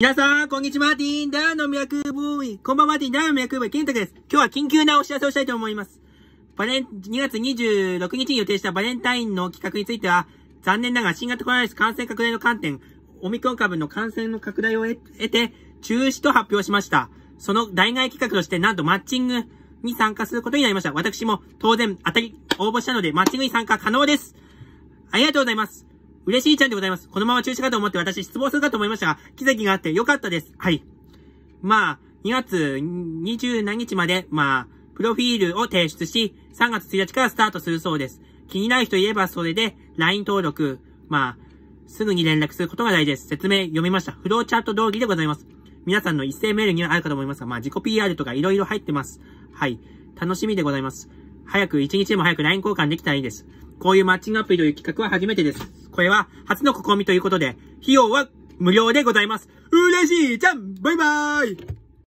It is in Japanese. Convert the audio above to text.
皆さん、こんにちは。ティンダーの脈ブーイ。こんばんは、ティンダーの脈ブーイ、ケンタです。今日は緊急なお知らせをしたいと思います。バレン、2月26日に予定したバレンタインの企画については、残念ながら新型コロナウイルス感染拡大の観点、オミクロン株の感染の拡大を得て、中止と発表しました。その代替企画として、なんとマッチングに参加することになりました。私も当然、当たり、応募したので、マッチングに参加可能です。ありがとうございます。嬉しいちゃんでございます。このまま中止かと思って私失望するかと思いましたが、奇跡があってよかったです。はい。まあ、2月20何日まで、まあ、プロフィールを提出し、3月1日からスタートするそうです。気になる人いればそれで、LINE 登録、まあ、すぐに連絡することが大事です。説明読みました。フローチャート同義でございます。皆さんの一斉メールにはあるかと思いますが、まあ、自己 PR とか色々入ってます。はい。楽しみでございます。早く、一日でも早く LINE 交換できたらいいです。こういうマッチングアプリという企画は初めてです。これは初の試みということで、費用は無料でございます。嬉しいじゃんバイバーイ